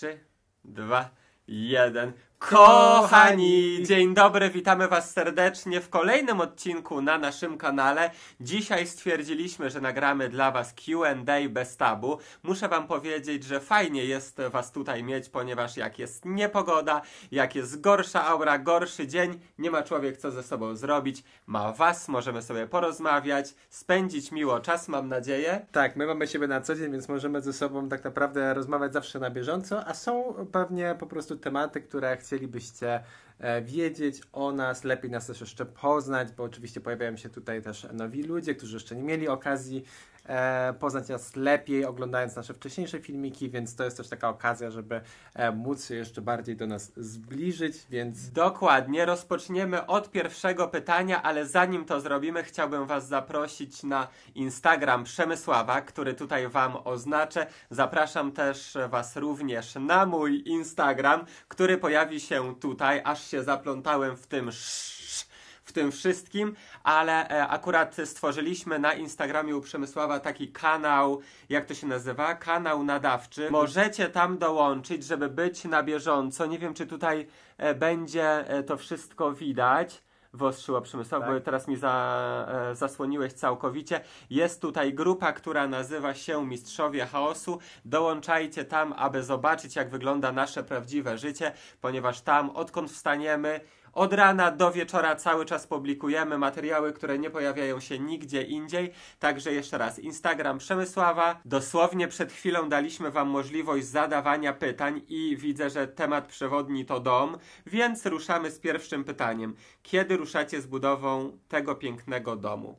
3, 2, 1. Kochani, dzień dobry, witamy Was serdecznie w kolejnym odcinku na naszym kanale. Dzisiaj stwierdziliśmy, że nagramy dla Was QA bez tabu. Muszę Wam powiedzieć, że fajnie jest Was tutaj mieć, ponieważ jak jest niepogoda, jak jest gorsza aura, gorszy dzień, nie ma człowiek co ze sobą zrobić. Ma Was, możemy sobie porozmawiać, spędzić miło czas, mam nadzieję. Tak, my mamy siebie na co dzień, więc możemy ze sobą tak naprawdę rozmawiać zawsze na bieżąco, a są pewnie po prostu tematy, które chcę chcielibyście e, wiedzieć o nas, lepiej nas też jeszcze poznać, bo oczywiście pojawiają się tutaj też nowi ludzie, którzy jeszcze nie mieli okazji E, poznać nas lepiej, oglądając nasze wcześniejsze filmiki, więc to jest też taka okazja, żeby e, móc się jeszcze bardziej do nas zbliżyć, więc... Dokładnie, rozpoczniemy od pierwszego pytania, ale zanim to zrobimy, chciałbym Was zaprosić na Instagram Przemysława, który tutaj Wam oznaczę. Zapraszam też Was również na mój Instagram, który pojawi się tutaj, aż się zaplątałem w tym sz w tym wszystkim, ale e, akurat stworzyliśmy na Instagramie u Przemysława taki kanał, jak to się nazywa? Kanał nadawczy. Możecie tam dołączyć, żeby być na bieżąco. Nie wiem, czy tutaj e, będzie e, to wszystko widać wyostrzyła Przemysław, tak. bo teraz mi za, e, zasłoniłeś całkowicie. Jest tutaj grupa, która nazywa się Mistrzowie Chaosu. Dołączajcie tam, aby zobaczyć, jak wygląda nasze prawdziwe życie, ponieważ tam, odkąd wstaniemy, od rana do wieczora cały czas publikujemy materiały, które nie pojawiają się nigdzie indziej. Także jeszcze raz, Instagram Przemysława. Dosłownie przed chwilą daliśmy Wam możliwość zadawania pytań i widzę, że temat przewodni to dom, więc ruszamy z pierwszym pytaniem. Kiedy ruszacie z budową tego pięknego domu?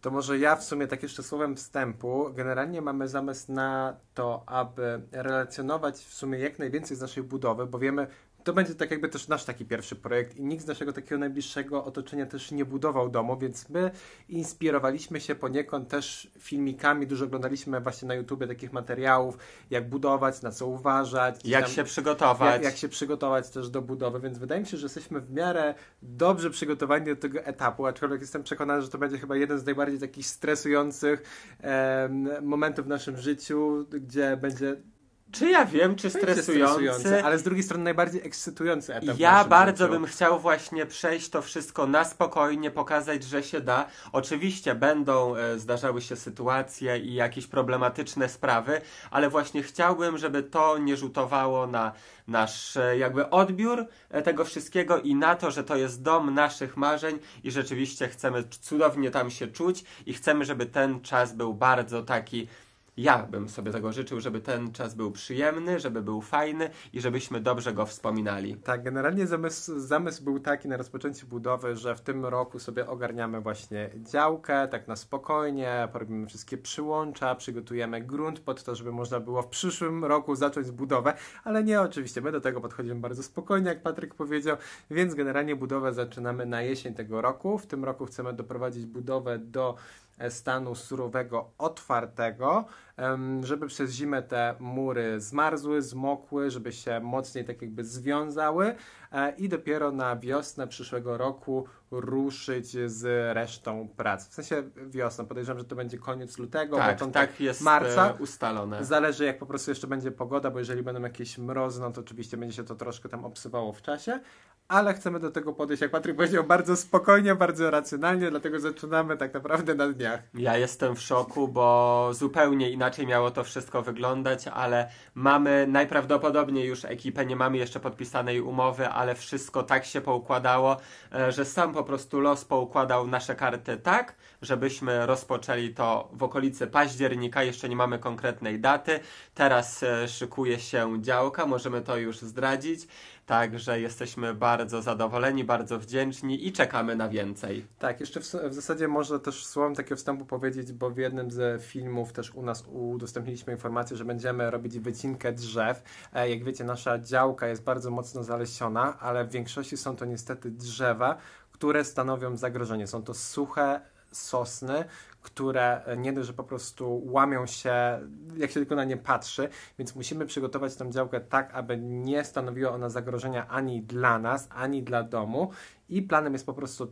To może ja w sumie tak jeszcze słowem wstępu. Generalnie mamy zamysł na to, aby relacjonować w sumie jak najwięcej z naszej budowy, bo wiemy, to będzie tak jakby też nasz taki pierwszy projekt i nikt z naszego takiego najbliższego otoczenia też nie budował domu, więc my inspirowaliśmy się poniekąd też filmikami, dużo oglądaliśmy właśnie na YouTubie takich materiałów, jak budować, na co uważać. Jak tam, się przygotować. Jak, jak, się przygotować też do budowy, więc wydaje mi się, że jesteśmy w miarę dobrze przygotowani do tego etapu, aczkolwiek jestem przekonany, że to będzie chyba jeden z najbardziej takich stresujących em, momentów w naszym życiu, gdzie będzie czy ja wiem, czy stresujący? stresujący? Ale z drugiej strony najbardziej ekscytujący etap. Ja bardzo życiu. bym chciał właśnie przejść to wszystko na spokojnie, pokazać, że się da. Oczywiście będą e, zdarzały się sytuacje i jakieś problematyczne sprawy, ale właśnie chciałbym, żeby to nie rzutowało na nasz e, jakby odbiór e, tego wszystkiego i na to, że to jest dom naszych marzeń i rzeczywiście chcemy cudownie tam się czuć i chcemy, żeby ten czas był bardzo taki ja bym sobie tego życzył, żeby ten czas był przyjemny, żeby był fajny i żebyśmy dobrze go wspominali. Tak, generalnie zamysł, zamysł był taki na rozpoczęciu budowy, że w tym roku sobie ogarniamy właśnie działkę, tak na spokojnie, porobimy wszystkie przyłącza, przygotujemy grunt pod to, żeby można było w przyszłym roku zacząć budowę, ale nie oczywiście, my do tego podchodzimy bardzo spokojnie, jak Patryk powiedział, więc generalnie budowę zaczynamy na jesień tego roku. W tym roku chcemy doprowadzić budowę do e, stanu surowego otwartego, żeby przez zimę te mury zmarzły, zmokły, żeby się mocniej tak jakby związały e, i dopiero na wiosnę przyszłego roku ruszyć z resztą prac. W sensie wiosną, podejrzewam, że to będzie koniec lutego, tak, bo tak jest e, marca ustalone. Zależy jak po prostu jeszcze będzie pogoda, bo jeżeli będą jakieś mrozy, no to oczywiście będzie się to troszkę tam obsywało w czasie, ale chcemy do tego podejść, jak Patryk powiedział, bardzo spokojnie, bardzo racjonalnie, dlatego zaczynamy tak naprawdę na dniach. Ja jestem w szoku, bo zupełnie inaczej inaczej miało to wszystko wyglądać, ale mamy najprawdopodobniej już ekipę, nie mamy jeszcze podpisanej umowy, ale wszystko tak się poukładało, e, że sam po prostu los poukładał nasze karty tak, żebyśmy rozpoczęli to w okolicy października, jeszcze nie mamy konkretnej daty. Teraz e, szykuje się działka, możemy to już zdradzić. Także jesteśmy bardzo zadowoleni, bardzo wdzięczni i czekamy na więcej. Tak, jeszcze w, w, zasadzie może też słowem takiego wstępu powiedzieć, bo w jednym z filmów też u nas udostępniliśmy informację, że będziemy robić wycinkę drzew. E, jak wiecie, nasza działka jest bardzo mocno zalesiona, ale w większości są to niestety drzewa, które stanowią zagrożenie. Są to suche sosny, które nie dość, że po prostu łamią się, jak się tylko na nie patrzy, więc musimy przygotować tę działkę tak, aby nie stanowiła ona zagrożenia ani dla nas, ani dla domu i planem jest po prostu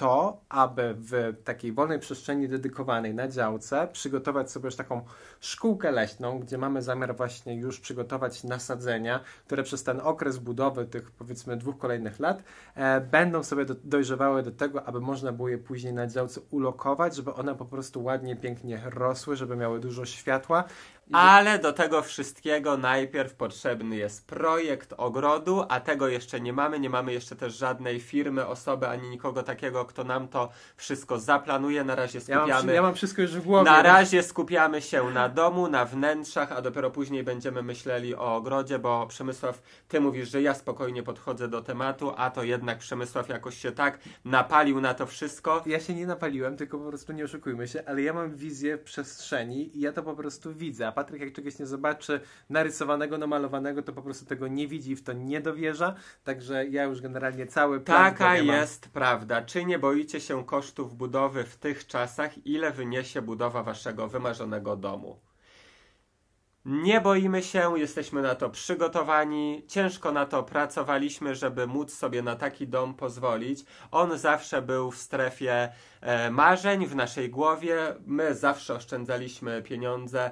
to, aby w takiej wolnej przestrzeni dedykowanej na działce przygotować sobie już taką szkółkę leśną, gdzie mamy zamiar właśnie już przygotować nasadzenia, które przez ten okres budowy tych powiedzmy dwóch kolejnych lat e, będą sobie do, dojrzewały do tego, aby można było je później na działce ulokować, żeby one po prostu ładnie, pięknie rosły, żeby miały dużo światła, ale do tego wszystkiego najpierw potrzebny jest projekt ogrodu, a tego jeszcze nie mamy. Nie mamy jeszcze też żadnej firmy, osoby ani nikogo takiego, kto nam to wszystko zaplanuje. Na razie skupiamy. Ja mam, ja mam wszystko już w głowie. Na razie skupiamy się na domu, na wnętrzach, a dopiero później będziemy myśleli o ogrodzie, bo Przemysław, ty mówisz, że ja spokojnie podchodzę do tematu, a to jednak Przemysław jakoś się tak napalił na to wszystko. Ja się nie napaliłem, tylko po prostu nie oszukujmy się, ale ja mam wizję przestrzeni i ja to po prostu widzę. Patryk jak czegoś nie zobaczy narysowanego, namalowanego, to po prostu tego nie widzi i w to nie dowierza. Także ja już generalnie cały plan Taka jest prawda. Czy nie boicie się kosztów budowy w tych czasach? Ile wyniesie budowa waszego wymarzonego domu? Nie boimy się, jesteśmy na to przygotowani, ciężko na to pracowaliśmy, żeby móc sobie na taki dom pozwolić. On zawsze był w strefie e, marzeń, w naszej głowie, my zawsze oszczędzaliśmy pieniądze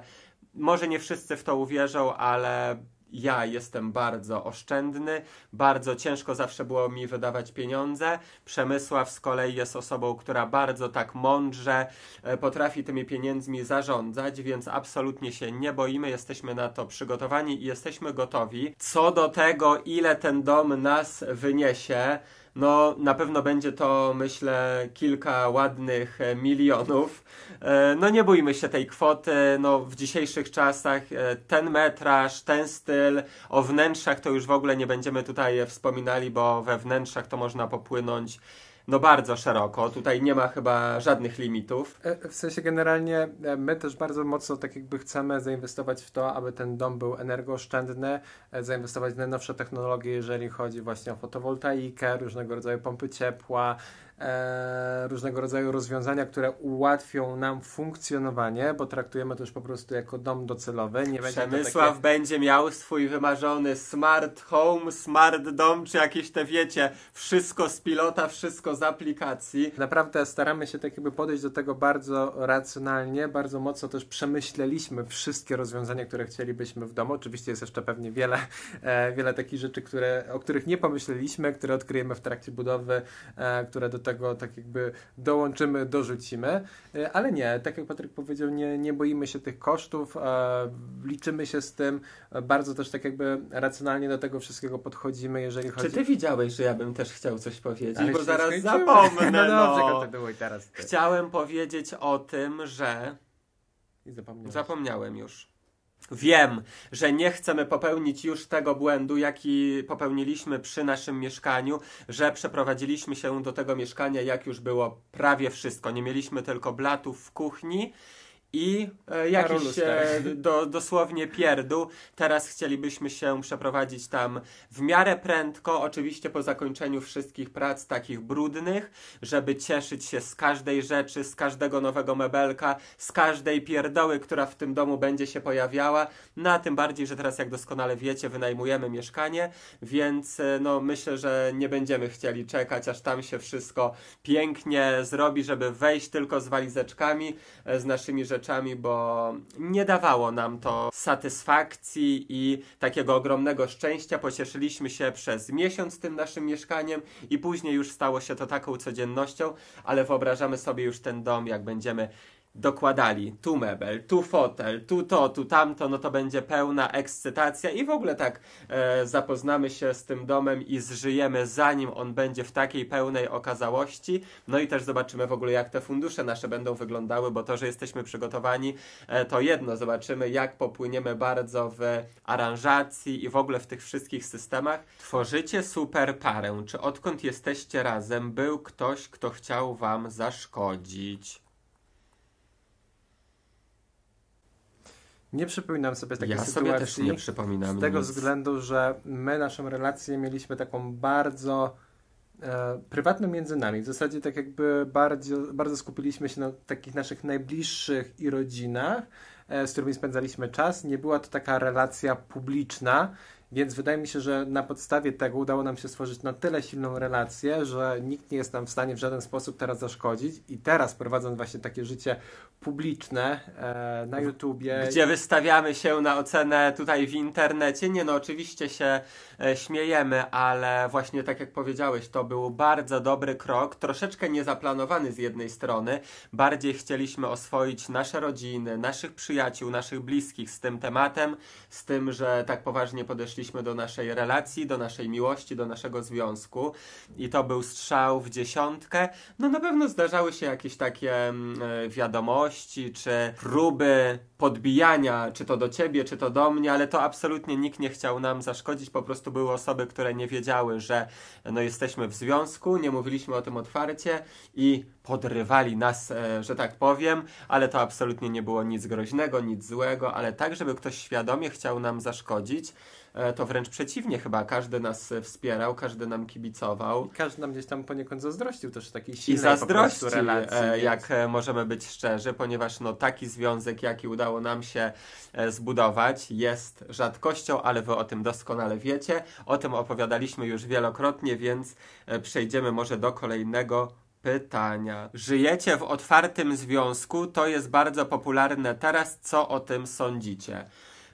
może nie wszyscy w to uwierzą, ale ja jestem bardzo oszczędny, bardzo ciężko zawsze było mi wydawać pieniądze. Przemysław z kolei jest osobą, która bardzo tak mądrze e, potrafi tymi pieniędzmi zarządzać, więc absolutnie się nie boimy, jesteśmy na to przygotowani i jesteśmy gotowi. Co do tego, ile ten dom nas wyniesie, no na pewno będzie to, myślę, kilka ładnych e, milionów. E, no nie bójmy się tej kwoty, no w dzisiejszych czasach e, ten metraż, ten styl, o wnętrzach to już w ogóle nie będziemy tutaj wspominali, bo we wnętrzach to można popłynąć no bardzo szeroko. Tutaj nie ma chyba żadnych limitów. E, w sensie generalnie e, my też bardzo mocno tak jakby chcemy zainwestować w to, aby ten dom był energooszczędny, e, zainwestować w najnowsze technologie, jeżeli chodzi właśnie o fotowoltaikę, różnego rodzaju pompy ciepła, e, różnego rodzaju rozwiązania, które ułatwią nam funkcjonowanie, bo traktujemy to już po prostu jako dom docelowy. Nie Przemysław będzie, takie... będzie miał swój wymarzony smart home, smart dom, czy jakieś te wiecie, wszystko z pilota, wszystko z aplikacji. Naprawdę staramy się tak jakby podejść do tego bardzo racjonalnie, bardzo mocno też przemyśleliśmy wszystkie rozwiązania, które chcielibyśmy w domu. Oczywiście jest jeszcze pewnie wiele, e, wiele takich rzeczy, które, o których nie pomyśleliśmy, które odkryjemy w trakcie budowy, e, które do tego tego tak jakby dołączymy, dorzucimy, e, ale nie, tak jak Patryk powiedział, nie, nie boimy się tych kosztów, e, liczymy się z tym, e, bardzo też tak jakby racjonalnie do tego wszystkiego podchodzimy, jeżeli chodzi... Czy ty widziałeś, że ja bym też chciał coś powiedzieć, ale bo zaraz skończymy. zapomnę. No, no. dobrze, no. kontynuuj teraz. Ty. Chciałem powiedzieć o tym, że... Zapomniałem już. Wiem, że nie chcemy popełnić już tego błędu, jaki popełniliśmy przy naszym mieszkaniu, że przeprowadziliśmy się do tego mieszkania, jak już było prawie wszystko. Nie mieliśmy tylko blatów w kuchni i e, jakiś do, dosłownie pierdół. Teraz chcielibyśmy się przeprowadzić tam w miarę prędko, oczywiście po zakończeniu wszystkich prac takich brudnych, żeby cieszyć się z każdej rzeczy, z każdego nowego mebelka, z każdej pierdoły, która w tym domu będzie się pojawiała. Na no, tym bardziej, że teraz jak doskonale wiecie, wynajmujemy mieszkanie, więc e, no myślę, że nie będziemy chcieli czekać, aż tam się wszystko pięknie zrobi, żeby wejść tylko z walizeczkami, e, z naszymi rzeczami rzeczami, bo nie dawało nam to satysfakcji i takiego ogromnego szczęścia. Pocieszyliśmy się przez miesiąc tym naszym mieszkaniem i później już stało się to taką codziennością, ale wyobrażamy sobie już ten dom, jak będziemy dokładali tu mebel, tu fotel, tu to, tu tamto, no to będzie pełna ekscytacja i w ogóle tak e, zapoznamy się z tym domem i zżyjemy zanim on będzie w takiej pełnej okazałości. No i też zobaczymy w ogóle jak te fundusze nasze będą wyglądały, bo to, że jesteśmy przygotowani e, to jedno, zobaczymy jak popłyniemy bardzo w aranżacji i w ogóle w tych wszystkich systemach. Tworzycie super parę. Czy odkąd jesteście razem był ktoś, kto chciał wam zaszkodzić? Nie przypominam sobie takiej ja sytuacji. Ja sobie też nie przypominam. Z tego nic. względu, że my naszą relację mieliśmy taką bardzo e, prywatną między nami. W zasadzie tak jakby bardzo, bardzo skupiliśmy się na takich naszych najbliższych i rodzinach, e, z którymi spędzaliśmy czas. Nie była to taka relacja publiczna, więc wydaje mi się, że na podstawie tego udało nam się stworzyć na tyle silną relację, że nikt nie jest nam w stanie w żaden sposób teraz zaszkodzić. I teraz prowadząc właśnie takie życie publiczne e, na YouTubie. Gdzie wystawiamy się na ocenę tutaj w internecie. Nie no, oczywiście się e, śmiejemy, ale właśnie tak jak powiedziałeś, to był bardzo dobry krok, troszeczkę niezaplanowany z jednej strony. Bardziej chcieliśmy oswoić nasze rodziny, naszych przyjaciół, naszych bliskich z tym tematem, z tym, że tak poważnie podeszliśmy podeszliśmy do naszej relacji, do naszej miłości, do naszego związku i to był strzał w dziesiątkę. No na pewno zdarzały się jakieś takie mm, e, wiadomości czy próby podbijania, czy to do ciebie, czy to do mnie, ale to absolutnie nikt nie chciał nam zaszkodzić, po prostu były osoby, które nie wiedziały, że no jesteśmy w związku, nie mówiliśmy o tym otwarcie i podrywali nas, e, że tak powiem, ale to absolutnie nie było nic groźnego, nic złego, ale tak, żeby ktoś świadomie chciał nam zaszkodzić, E, to wręcz przeciwnie chyba. Każdy nas wspierał, każdy nam kibicował. I każdy nam gdzieś tam poniekąd zazdrościł też takiej silnej I zazdrościł, e, relacji. Więc... jak możemy być szczerzy, ponieważ no, taki związek, jaki udało nam się e, zbudować, jest rzadkością, ale wy o tym doskonale wiecie. O tym opowiadaliśmy już wielokrotnie, więc przejdziemy może do kolejnego pytania. Żyjecie w otwartym związku? To jest bardzo popularne teraz. Co o tym sądzicie?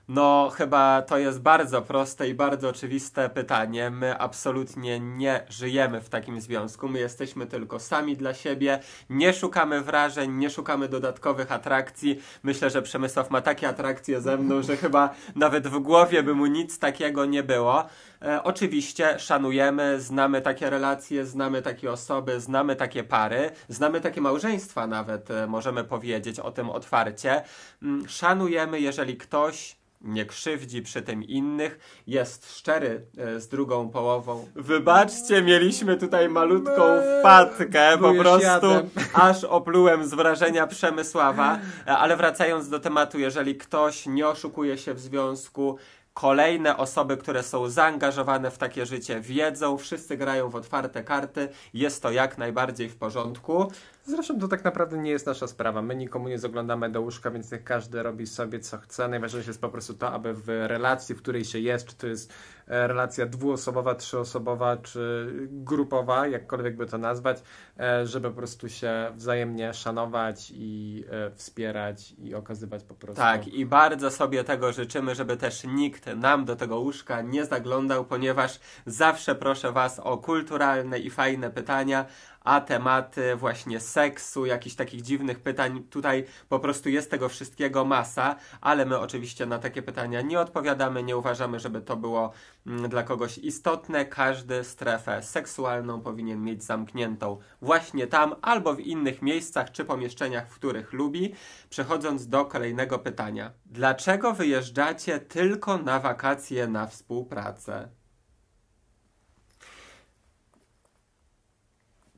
No, chyba to jest bardzo proste i bardzo oczywiste pytanie. My absolutnie nie żyjemy w takim związku. My jesteśmy tylko sami dla siebie, nie szukamy wrażeń, nie szukamy dodatkowych atrakcji. Myślę, że Przemysław ma takie atrakcje ze mną, że chyba nawet w głowie by mu nic takiego nie było. E, oczywiście szanujemy, znamy takie relacje, znamy takie osoby, znamy takie pary, znamy takie małżeństwa nawet, e, możemy powiedzieć o tym otwarcie. Mm, szanujemy, jeżeli ktoś nie krzywdzi przy tym innych, jest szczery e, z drugą połową. Wybaczcie, mieliśmy tutaj malutką wpadkę, po prostu aż oplułem z wrażenia Przemysława, e, ale wracając do tematu, jeżeli ktoś nie oszukuje się w związku, Kolejne osoby, które są zaangażowane w takie życie, wiedzą, wszyscy grają w otwarte karty, jest to jak najbardziej w porządku. Zresztą to tak naprawdę nie jest nasza sprawa. My nikomu nie zaglądamy do łóżka, więc niech każdy robi sobie co chce. Najważniejsze jest po prostu to, aby w relacji, w której się jest, czy to jest e, relacja dwuosobowa, trzyosobowa, czy grupowa, jakkolwiek by to nazwać, e, żeby po prostu się wzajemnie szanować i e, wspierać i okazywać po prostu. Tak, i bardzo sobie tego życzymy, żeby też nikt nam do tego łóżka nie zaglądał, ponieważ zawsze proszę Was o kulturalne i fajne pytania, a tematy właśnie seksu, jakichś takich dziwnych pytań, tutaj po prostu jest tego wszystkiego masa, ale my oczywiście na takie pytania nie odpowiadamy, nie uważamy, żeby to było mm, dla kogoś istotne. Każdy strefę seksualną powinien mieć zamkniętą właśnie tam albo w innych miejscach czy pomieszczeniach, w których lubi. Przechodząc do kolejnego pytania. Dlaczego wyjeżdżacie tylko na wakacje na współpracę?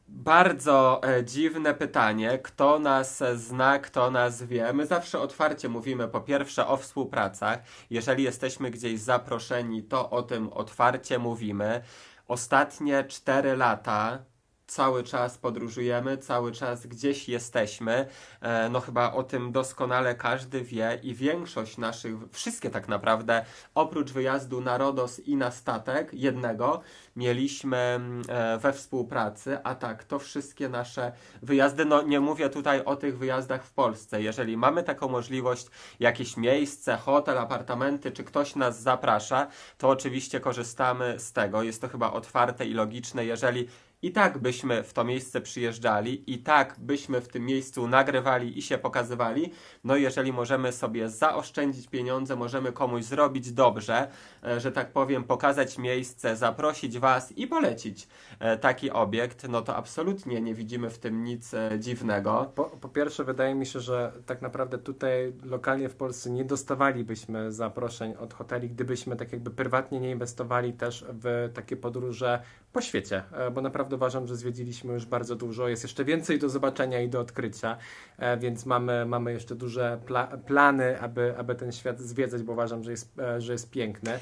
bardzo e, dziwne pytanie. Kto nas zna, kto nas wie? My zawsze otwarcie mówimy po pierwsze o współpracach. Jeżeli jesteśmy gdzieś zaproszeni, to o tym otwarcie mówimy. Ostatnie 4 lata cały czas podróżujemy, cały czas gdzieś jesteśmy. E, no chyba o tym doskonale każdy wie i większość naszych, wszystkie tak naprawdę, oprócz wyjazdu na Rodos i na statek jednego, mieliśmy mm, e, we współpracy, a tak, to wszystkie nasze wyjazdy, no nie mówię tutaj o tych wyjazdach w Polsce. Jeżeli mamy taką możliwość, jakieś miejsce, hotel, apartamenty, czy ktoś nas zaprasza, to oczywiście korzystamy z tego. Jest to chyba otwarte i logiczne, jeżeli i tak byśmy w to miejsce przyjeżdżali, i tak byśmy w tym miejscu nagrywali i się pokazywali. No i jeżeli możemy sobie zaoszczędzić pieniądze, możemy komuś zrobić dobrze, e, że tak powiem, pokazać miejsce, zaprosić Was i polecić e, taki obiekt, no to absolutnie nie widzimy w tym nic e, dziwnego. Po, po pierwsze, wydaje mi się, że tak naprawdę tutaj lokalnie w Polsce nie dostawalibyśmy zaproszeń od hoteli, gdybyśmy tak jakby prywatnie nie inwestowali też w takie podróże po świecie, e, bo naprawdę uważam, że zwiedziliśmy już bardzo dużo. Jest jeszcze więcej do zobaczenia i do odkrycia, e, więc mamy, mamy jeszcze duże pla plany, aby, aby ten świat zwiedzać, bo uważam, że jest, e, że jest piękny.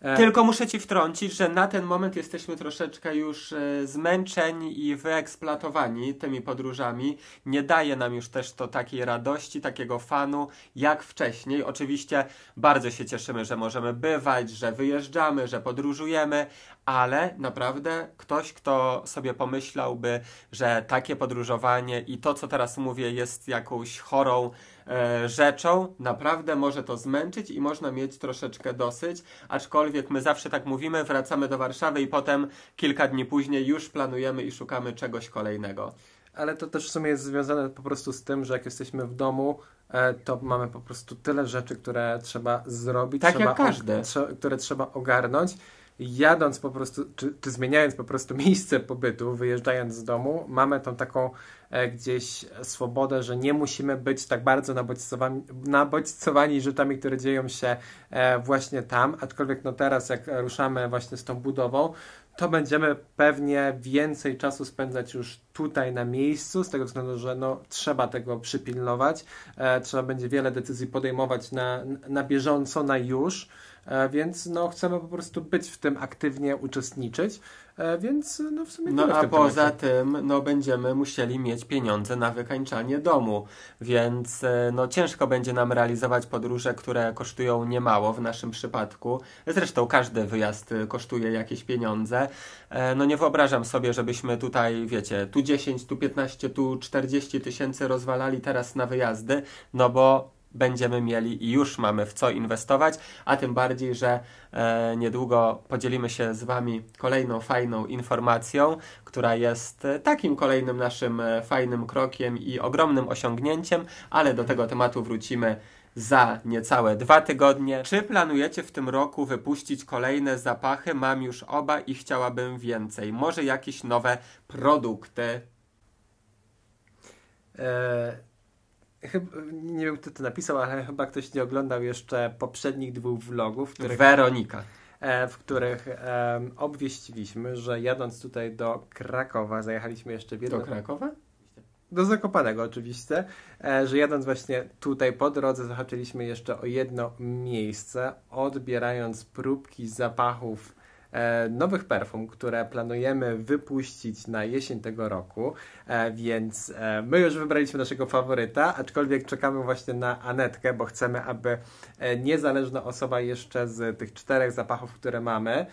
E, Tylko muszę ci wtrącić, że na ten moment jesteśmy troszeczkę już e, zmęczeni i wyeksploatowani tymi podróżami. Nie daje nam już też to takiej radości, takiego fanu jak wcześniej. Oczywiście bardzo się cieszymy, że możemy bywać, że wyjeżdżamy, że podróżujemy, ale naprawdę ktoś, kto sobie pomyślałby, że takie podróżowanie i to, co teraz mówię, jest jakąś chorą E, rzeczą, naprawdę może to zmęczyć i można mieć troszeczkę dosyć, aczkolwiek my zawsze tak mówimy, wracamy do Warszawy i potem kilka dni później już planujemy i szukamy czegoś kolejnego. Ale to też w sumie jest związane po prostu z tym, że jak jesteśmy w domu, e, to mamy po prostu tyle rzeczy, które trzeba zrobić, tak trzeba, jak każdy. które trzeba ogarnąć jadąc po prostu, czy, czy, zmieniając po prostu miejsce pobytu, wyjeżdżając z domu, mamy tą taką e, gdzieś swobodę, że nie musimy być tak bardzo nabodźcowani, nabodźcowani rzeczami, które dzieją się e, właśnie tam, aczkolwiek no teraz jak ruszamy właśnie z tą budową, to będziemy pewnie więcej czasu spędzać już tutaj na miejscu, z tego względu, że no, trzeba tego przypilnować, e, trzeba będzie wiele decyzji podejmować na, na bieżąco, na już, E, więc no, chcemy po prostu być w tym aktywnie uczestniczyć, e, więc no w sumie No a poza temacie. tym no, będziemy musieli mieć pieniądze na wykańczanie domu, więc e, no, ciężko będzie nam realizować podróże, które kosztują niemało w naszym przypadku. Zresztą każdy wyjazd kosztuje jakieś pieniądze. No nie wyobrażam sobie, żebyśmy tutaj, wiecie, tu 10, tu 15, tu 40 tysięcy rozwalali teraz na wyjazdy, no bo będziemy mieli i już mamy w co inwestować, a tym bardziej, że e, niedługo podzielimy się z Wami kolejną fajną informacją, która jest e, takim kolejnym naszym e, fajnym krokiem i ogromnym osiągnięciem, ale do tego tematu wrócimy za niecałe dwa tygodnie. Czy planujecie w tym roku wypuścić kolejne zapachy? Mam już oba i chciałabym więcej. Może jakieś nowe produkty? E, Chyba, nie wiem, kto to napisał, ale chyba ktoś nie oglądał jeszcze poprzednich dwóch vlogów. Których, Weronika. E, w których um, obwieściliśmy, że jadąc tutaj do Krakowa, zajechaliśmy jeszcze w jedno... Do Krakowa? do Zakopanego oczywiście, e, że jadąc właśnie tutaj po drodze zahaczyliśmy jeszcze o jedno miejsce, odbierając próbki zapachów E, nowych perfum, które planujemy wypuścić na jesień tego roku, e, więc e, my już wybraliśmy naszego faworyta, aczkolwiek czekamy właśnie na Anetkę, bo chcemy, aby niezależna osoba jeszcze z tych czterech zapachów, które mamy,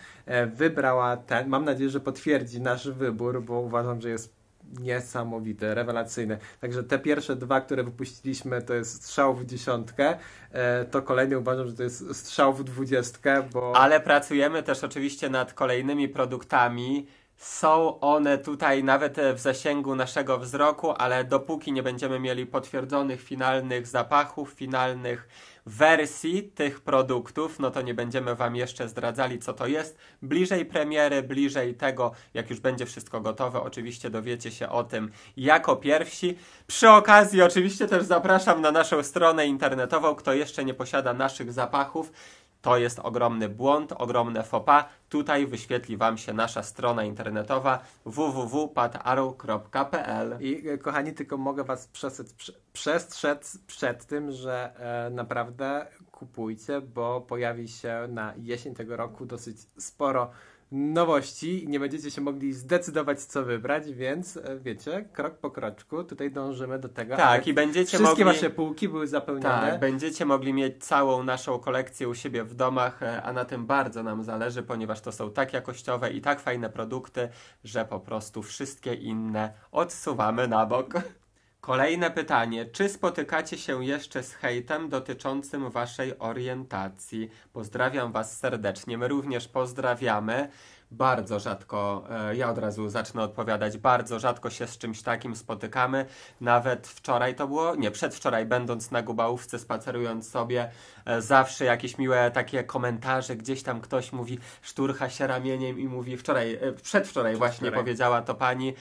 wybrała ten. Mam nadzieję, że potwierdzi nasz wybór, bo uważam, że jest niesamowite, rewelacyjne. Także te pierwsze dwa, które wypuściliśmy, to jest strzał w dziesiątkę. E, to kolejny uważam, że to jest strzał w dwudziestkę, bo... Ale pracujemy też oczywiście nad kolejnymi produktami, są one tutaj nawet e, w zasięgu naszego wzroku, ale dopóki nie będziemy mieli potwierdzonych finalnych zapachów, finalnych wersji tych produktów, no to nie będziemy Wam jeszcze zdradzali, co to jest. Bliżej premiery, bliżej tego, jak już będzie wszystko gotowe, oczywiście dowiecie się o tym jako pierwsi. Przy okazji, oczywiście też zapraszam na naszą stronę internetową, kto jeszcze nie posiada naszych zapachów to jest ogromny błąd, ogromne fopa. Tutaj wyświetli Wam się nasza strona internetowa www.padaru.pl I e, kochani, tylko mogę Was przestrzec przed tym, że e, naprawdę kupujcie, bo pojawi się na jesień tego roku dosyć sporo nowości. i Nie będziecie się mogli zdecydować, co wybrać, więc e, wiecie, krok po kroczku tutaj dążymy do tego. Tak, i będziecie wszystkie mogli. Wszystkie wasze półki były zapełnione. Tak, będziecie mogli mieć całą naszą kolekcję u siebie w domach, e, a na tym bardzo nam zależy, ponieważ to są tak jakościowe i tak fajne produkty, że po prostu wszystkie inne odsuwamy na bok. Kolejne pytanie. Czy spotykacie się jeszcze z hejtem dotyczącym waszej orientacji? Pozdrawiam was serdecznie. My również pozdrawiamy bardzo rzadko, e, ja od razu zacznę odpowiadać, bardzo rzadko się z czymś takim spotykamy. Nawet wczoraj to było, nie, przedwczoraj będąc na Gubałówce, spacerując sobie, e, zawsze jakieś miłe takie komentarze, gdzieś tam ktoś mówi, szturcha się ramieniem i mówi, wczoraj, e, przedwczoraj właśnie wczoraj. powiedziała to pani,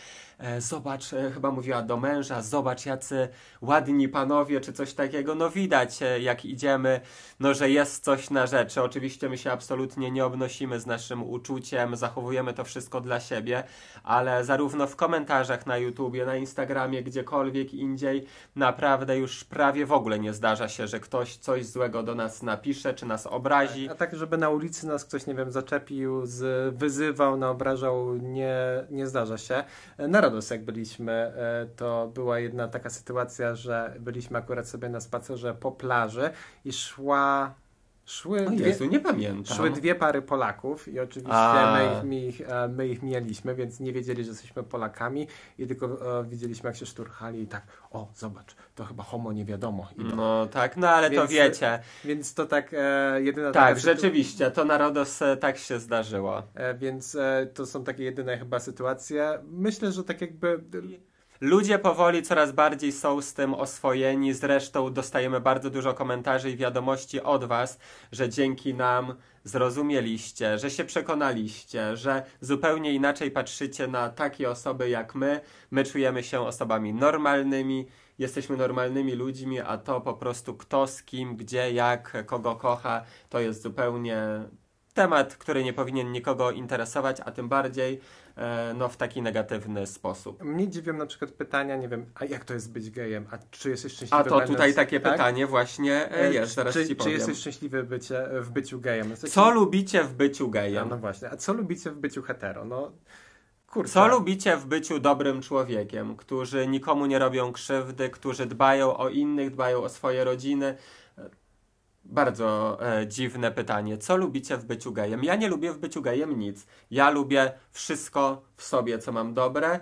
zobacz, chyba mówiła do męża, zobacz jacy ładni panowie, czy coś takiego. No widać, jak idziemy, no że jest coś na rzeczy. Oczywiście my się absolutnie nie obnosimy z naszym uczuciem, zachowujemy to wszystko dla siebie, ale zarówno w komentarzach na YouTubie, na Instagramie, gdziekolwiek indziej, naprawdę już prawie w ogóle nie zdarza się, że ktoś coś złego do nas napisze, czy nas obrazi. A tak, żeby na ulicy nas ktoś, nie wiem, zaczepił, z, wyzywał, naobrażał, nie, nie zdarza się. Na Rodos, jak byliśmy, e, to była jedna taka sytuacja, że byliśmy akurat sobie na spacerze po plaży i szła Szły o dwie, Jezu, nie pamiętam. Szły dwie pary Polaków i oczywiście my ich, my, e, my ich mijaliśmy, więc nie wiedzieli, że jesteśmy Polakami i tylko e, widzieliśmy, jak się szturchali i tak, o, zobacz, to chyba homo nie wiadomo. Idą. No tak, no ale więc, to wiecie. Więc to tak e, jedyna... Tak, rzeczywiście, to na Rodos e, tak się zdarzyło. E, więc e, to są takie jedyne chyba sytuacje. Myślę, że tak jakby Ludzie powoli coraz bardziej są z tym oswojeni. Zresztą dostajemy bardzo dużo komentarzy i wiadomości od Was, że dzięki nam zrozumieliście, że się przekonaliście, że zupełnie inaczej patrzycie na takie osoby jak my. My czujemy się osobami normalnymi, jesteśmy normalnymi ludźmi, a to po prostu kto z kim, gdzie, jak, kogo kocha, to jest zupełnie temat, który nie powinien nikogo interesować, a tym bardziej e, no, w taki negatywny sposób. Mnie dziwią na przykład pytania, nie wiem, a jak to jest być gejem, a czy jesteś szczęśliwy? A to tutaj takie tak? pytanie właśnie e, e, jest, zaraz czy, ci powiem. Czy jesteś szczęśliwy bycie, w byciu gejem? Jesteś co lubicie w byciu gejem? No, no właśnie, a co lubicie w byciu hetero? No... Kurczę. Co lubicie w byciu dobrym człowiekiem, którzy nikomu nie robią krzywdy, którzy dbają o innych, dbają o swoje rodziny, bardzo e, dziwne pytanie. Co lubicie w byciu gejem? Ja nie lubię w byciu gejem nic. Ja lubię wszystko w sobie, co mam dobre.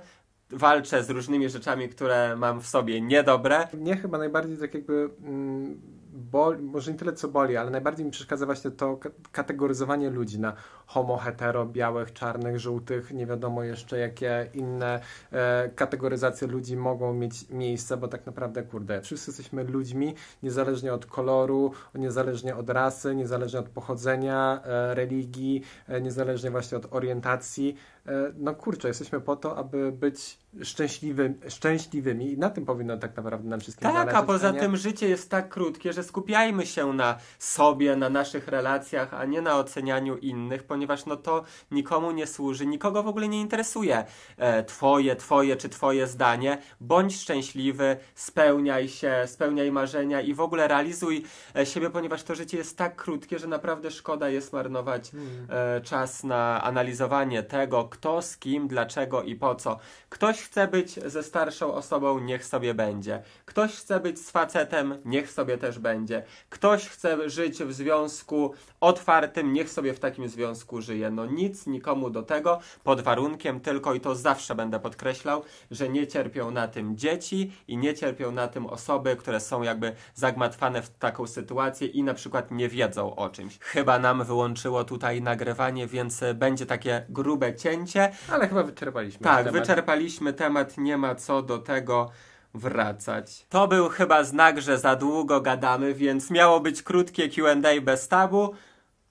Walczę z różnymi rzeczami, które mam w sobie niedobre. Mnie chyba najbardziej tak jakby. Mm boli, może nie tyle co boli, ale najbardziej mi przeszkadza właśnie to kategoryzowanie ludzi na homo, hetero, białych, czarnych, żółtych, nie wiadomo jeszcze jakie inne e, kategoryzacje ludzi mogą mieć miejsce, bo tak naprawdę, kurde, wszyscy jesteśmy ludźmi, niezależnie od koloru, niezależnie od rasy, niezależnie od pochodzenia, e, religii, e, niezależnie właśnie od orientacji, E, no kurczę, jesteśmy po to, aby być szczęśliwym, szczęśliwymi i na tym powinno tak naprawdę nam wszystkim tak, zależeć. Tak, a poza a nie... tym życie jest tak krótkie, że skupiajmy się na sobie, na naszych relacjach, a nie na ocenianiu innych, ponieważ no to nikomu nie służy, nikogo w ogóle nie interesuje e, twoje, twoje czy twoje zdanie. Bądź szczęśliwy, spełniaj się, spełniaj marzenia i w ogóle realizuj e, siebie, ponieważ to życie jest tak krótkie, że naprawdę szkoda jest marnować hmm. e, czas na analizowanie tego, kto z kim, dlaczego i po co. Ktoś chce być ze starszą osobą, niech sobie będzie. Ktoś chce być z facetem, niech sobie też będzie. Ktoś chce żyć w związku otwartym, niech sobie w takim związku żyje. No nic nikomu do tego, pod warunkiem tylko, i to zawsze będę podkreślał, że nie cierpią na tym dzieci i nie cierpią na tym osoby, które są jakby zagmatwane w taką sytuację i na przykład nie wiedzą o czymś. Chyba nam wyłączyło tutaj nagrywanie, więc będzie takie grube cienie momencie. Ale chyba wyczerpaliśmy. Tak, temat. wyczerpaliśmy temat, nie ma co do tego wracać. To był chyba znak, że za długo gadamy, więc miało być krótkie QA bez tabu.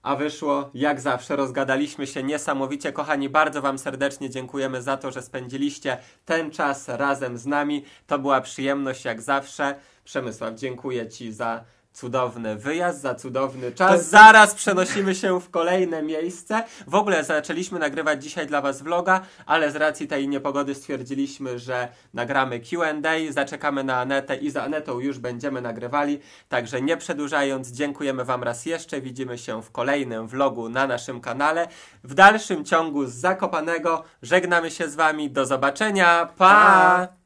A wyszło, jak zawsze, rozgadaliśmy się niesamowicie. Kochani, bardzo Wam serdecznie dziękujemy za to, że spędziliście ten czas razem z nami. To była przyjemność, jak zawsze. Przemysław, dziękuję Ci za Cudowny wyjazd za cudowny czas. To... Zaraz przenosimy się w kolejne miejsce. W ogóle zaczęliśmy nagrywać dzisiaj dla Was vloga, ale z racji tej niepogody stwierdziliśmy, że nagramy QA, zaczekamy na Anetę i za Anetą już będziemy nagrywali. Także nie przedłużając, dziękujemy Wam raz jeszcze. Widzimy się w kolejnym vlogu na naszym kanale. W dalszym ciągu z Zakopanego żegnamy się z Wami. Do zobaczenia. pa. pa.